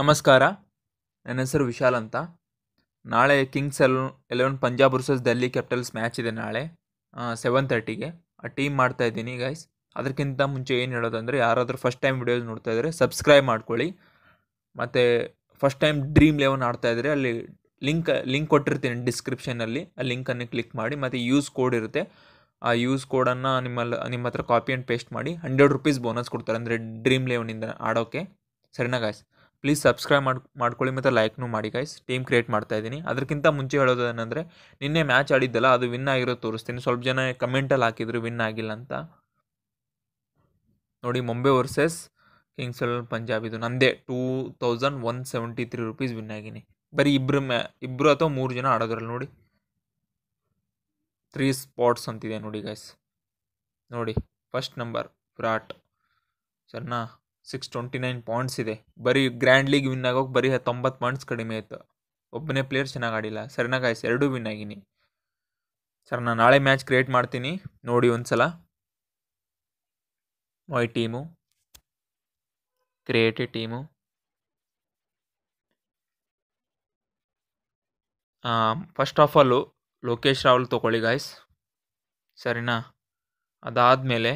ನಮಸ್ಕಾರ ನನ್ನ ಹೆಸರು ವಿಶಾಲ್ ಅಂತ ನಾಳೆ Kings L eleven Punjab versus Delhi Capitals match ಇದೆ ನಾಳೆ ಸೆವೆನ್ ತರ್ಟಿಗೆ ಆ ಟೀಮ್ ಮಾಡ್ತಾ ಇದ್ದೀನಿ ಗೈಸ್ ಅದಕ್ಕಿಂತ ಮುಂಚೆ ಏನು ಹೇಳೋದಂದರೆ ಯಾರಾದರೂ ಫಸ್ಟ್ ಟೈಮ್ ವಿಡಿಯೋಸ್ ನೋಡ್ತಾ ಇದ್ದರೆ ಸಬ್ಸ್ಕ್ರೈಬ್ ಮಾಡ್ಕೊಳ್ಳಿ ಮತ್ತು ಫಸ್ಟ್ ಟೈಮ್ ಡ್ರೀಮ್ ಲೆವೆನ್ ಆಡ್ತಾ ಇದ್ದರೆ ಅಲ್ಲಿ ಲಿಂಕ್ ಲಿಂಕ್ ಕೊಟ್ಟಿರ್ತೀನಿ ಡಿಸ್ಕ್ರಿಪ್ಷನಲ್ಲಿ ಆ ಲಿಂಕನ್ನು ಕ್ಲಿಕ್ ಮಾಡಿ ಮತ್ತು ಯೂಸ್ ಕೋಡ್ ಇರುತ್ತೆ ಆ ಯೂಸ್ ಕೋಡನ್ನು ನಿಮ್ಮಲ್ಲಿ ನಿಮ್ಮ ಹತ್ರ ಕಾಪಿ ಆ್ಯಂಡ್ ಪೇಸ್ಟ್ ಮಾಡಿ ಹಂಡ್ರೆಡ್ ರುಪೀಸ್ ಬೋನಸ್ ಕೊಡ್ತಾರೆ ಅಂದರೆ ಡ್ರೀಮ್ ಲೆವೆನಿಂದ ಆಡೋಕ್ಕೆ ಸರಿನಾ ಗಾಯ್ಸ್ ಪ್ಲೀಸ್ ಸಬ್ಸ್ಕ್ರೈಬ್ ಮಾಡಿ ಮಾಡ್ಕೊಳ್ಳಿ ಮತ್ತು ಲೈಕ್ನು ಮಾಡಿ ಗೈಸ್ ಟೀಮ್ ಕ್ರಿಯೇಟ್ ಮಾಡ್ತಾ ಇದ್ದೀನಿ ಅದಕ್ಕಿಂತ ಮುಂಚೆ ಹೇಳೋದು ನಿನ್ನೆ ಮ್ಯಾಚ್ ಆಡಿದ್ದಲ್ಲ ಅದು ವಿನ್ ಆಗಿರೋದು ತೋರಿಸ್ತೀನಿ ಸ್ವಲ್ಪ ಜನ ಕಮೆಂಟಲ್ಲಿ ಹಾಕಿದ್ರು ವಿನ್ ಆಗಿಲ್ಲ ಅಂತ ನೋಡಿ Mumbai versus Kings eleven Punjab ಇದು ನಂದೇ two thousand one seventy three rupees win ಆಗಿನಿ ಬರೀ ಇಬ್ಬರು ಮ್ಯಾ ಇಬ್ಬರು ಅಥವಾ ಮೂರು ಜನ ಆಡೋದ್ರಲ್ಲಿ ನೋಡಿ ತ್ರೀ ಸ್ಪಾಟ್ಸ್ ಅಂತಿದೆ ನೋಡಿ ಗೈಸ್ ನೋಡಿ ಫಸ್ಟ್ ನಂಬರ್ ವಿರಾಟ್ ಸರ್ನಾ ಸಿಕ್ಸ್ ಟ್ವೆಂಟಿ ನೈನ್ ಪಾಯಿಂಟ್ಸ್ ಇದೆ ಬರೀ ಗ್ರ್ಯಾಂಡ್ ಲೀಗ್ ವಿನ್ ಆಗೋಕೆ ಬರೀ ಹತ್ತೊಂಬತ್ತು ಪಾಯಿಂಟ್ಸ್ ಕಡಿಮೆ ಆಯಿತು ಒಬ್ಬನೇ ಪ್ಲೇಯರ್ ಚೆನ್ನಾಗಿ ಆಡಿಲ್ಲ ಸರ್ನಾಗ ಆಯ್ಸ್ ಎರಡೂ ವಿನ್ ಆಗಿನಿ ಸರ್ ನಾನು ನಾಳೆ ಮ್ಯಾಚ್ ಕ್ರಿಯೇಟ್ ಮಾಡ್ತೀನಿ ನೋಡಿ ಒಂದು ಸಲ my team create team first of all Lokesh Rahul ತೊಗೊಳ್ಳಿ ಗಾಯ್ಸ್ ಸರಿನಾ ಅದಾದಮೇಲೆ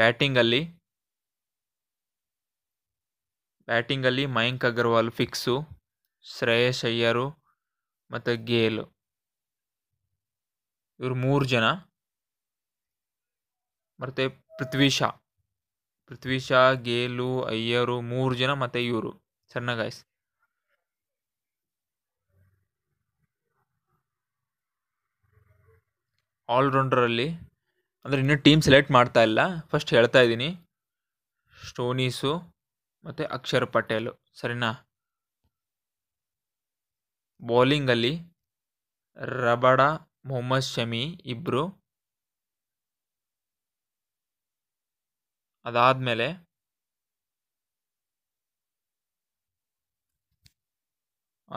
ಬ್ಯಾಟಿಂಗಲ್ಲಿ ಬ್ಯಾಟಿಂಗಲ್ಲಿ ಮಯಂಕ್ ಅಗರ್ವಾಲ್ ಫಿಕ್ಸು ಶ್ರೇಯಸ್ ಅಯ್ಯರು ಮತ್ತು ಗೇಲು ಇವರು ಮೂರು ಜನ ಮತ್ತು ಪೃಥ್ವಿ ಶಾ ಪೃಥ್ವಿ ಶಾ ಗೇಲು ಅಯ್ಯರು ಮೂರು ಜನ ಮತ್ತು ಇವರು ಸಣ್ಣ ಗಾಯ್ಸ್ ಆಲ್ರೌಂಡರಲ್ಲಿ ಅಂದರೆ ಇನ್ನೂ ಟೀಮ್ ಸೆಲೆಕ್ಟ್ ಮಾಡ್ತಾ ಇಲ್ಲ ಫಸ್ಟ್ ಹೇಳ್ತಾ ಇದ್ದೀನಿ ಸ್ಟೋನೀಸು ಮತ್ತು ಅಕ್ಷರ್ ಪಟೇಲು ಸರಿನಾ ಬೌಲಿಂಗಲ್ಲಿ ರಬಡ ಮೊಹಮ್ಮದ್ ಶಮಿ ಇಬ್ಬರು ಅದಾದಮೇಲೆ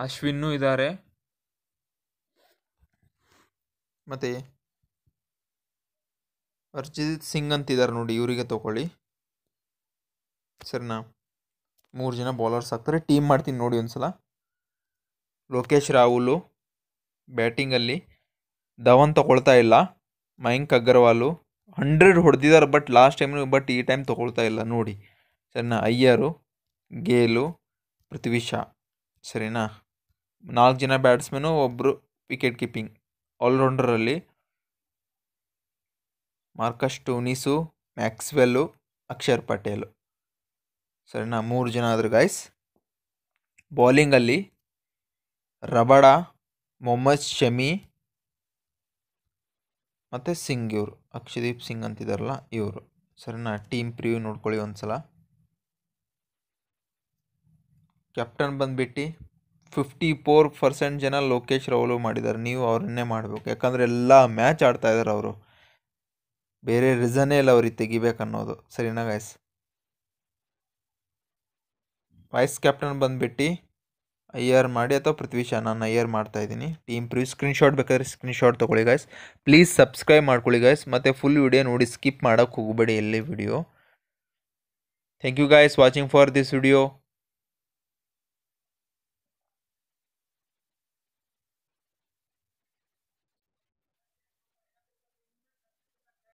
ಅಶ್ವಿನ್ನು ಇದ್ದಾರೆ ಮತ್ತು ಅರ್ಜಿತ್ ಸಿಂಗ್ ಅಂತಿದ್ದಾರೆ ನೋಡಿ ಇವರಿಗೆ ತಗೊಳ್ಳಿ ಸರಿನಾ ಮೂರು ಜನ ಬೌಲರ್ಸ್ ಆಗ್ತಾರೆ ಟೀಮ್ ಮಾಡ್ತೀನಿ ನೋಡಿ ಒಂದು ಸಲ ಲೋಕೇಶ್ ರಾಹುಲು ಬ್ಯಾಟಿಂಗಲ್ಲಿ ಧವನ್ ತೊಗೊಳ್ತಾ ಇಲ್ಲ ಮಯಂಕ್ ಅಗ್ರವಾಲು ಹಂಡ್ರೆಡ್ ಹೊಡೆದಿದ್ದಾರೆ ಬಟ್ ಲಾಸ್ಟ್ ಟೈಮ್ನು ಬಟ್ ಈ ಟೈಮ್ ತೊಗೊಳ್ತಾ ಇಲ್ಲ ನೋಡಿ ಸರಿನಾ ಅಯ್ಯರು ಗೇಲು ಪೃಥ್ವಿ ಶಾ ಸರಿನಾ ನಾಲ್ಕು ಜನ ಬ್ಯಾಟ್ಸ್ಮನು ಒಬ್ಬರು ವಿಕೆಟ್ ಕೀಪಿಂಗ್ ಆಲ್ರೌಂಡರಲ್ಲಿ Marcus Stoinis Maxwell Axar Patel ಸರಿನಾ ಮೂರು ಜನ ಆದರು ಗೈಸ್ ಬೌಲಿಂಗಲ್ಲಿ ರಬಡ ಮೊಹಮ್ಮದ್ ಶಮಿ ಮತ್ತು ಸಿಂಗ್ ಇವರು ಅಕ್ಷದೀಪ್ ಸಿಂಗ್ ಅಂತಿದ್ದಾರಲ್ಲ ಇವರು ಸರಿನಾ ಟೀಮ್ ಪ್ರಿವ್ಯೂ ನೋಡ್ಕೊಳ್ಳಿ ಒಂದು ಸಲ ಕ್ಯಾಪ್ಟನ್ ಬಂದುಬಿಟ್ಟು ಫಿಫ್ಟಿ ಫೋರ್ ಪರ್ಸೆಂಟ್ ಜನ ಲೋಕೇಶ್ ರಾಹುಲ್ ಮಾಡಿದ್ದಾರೆ ನೀವು ಅವ್ರನ್ನೇ ಮಾಡಬೇಕು ಯಾಕಂದರೆ ಎಲ್ಲ ಮ್ಯಾಚ್ ಆಡ್ತಾ ಇದ್ದಾರೆ ಅವರು ಬೇರೆ ರೀಸನ್ನೇ ಇಲ್ಲ ಅವ್ರಿಗೆ ತೆಗಿಬೇಕನ್ನೋದು ಸರಿನಾ ಗೈಸ್ ವೈಸ್ ಕ್ಯಾಪ್ಟನ್ ಬಂದುಬಿಟ್ಟು ಆರ್ ಮಾಡಿ ಅಥವಾ ಪೃಥ್ವಿ ಶಾ ನಾನು ಮಾಡ್ತಾ ಮಾಡ್ತಾಯಿದ್ದೀನಿ ಟೀಮ್ ಪ್ರೀ ಸ್ಕ್ರೀನ್ಶಾಟ್ ಬೇಕಾದ್ರೆ ಸ್ಕ್ರೀನ್ಶಾಟ್ ತೊಗೊಳ್ಳಿ ಗಾಯ್ಸ್ ಪ್ಲೀಸ್ ಸಬ್ಸ್ಕ್ರೈಬ್ ಮಾಡ್ಕೊಳ್ಳಿ ಗಾಯ್ಸ್ ಮತ್ತು ಫುಲ್ ವಿಡಿಯೋ ನೋಡಿ ಸ್ಕಿಪ್ ಮಾಡೋಕ್ಕೆ ಹೋಗಬೇಡಿ ಎಲ್ಲಿ video thank you guys watching for this video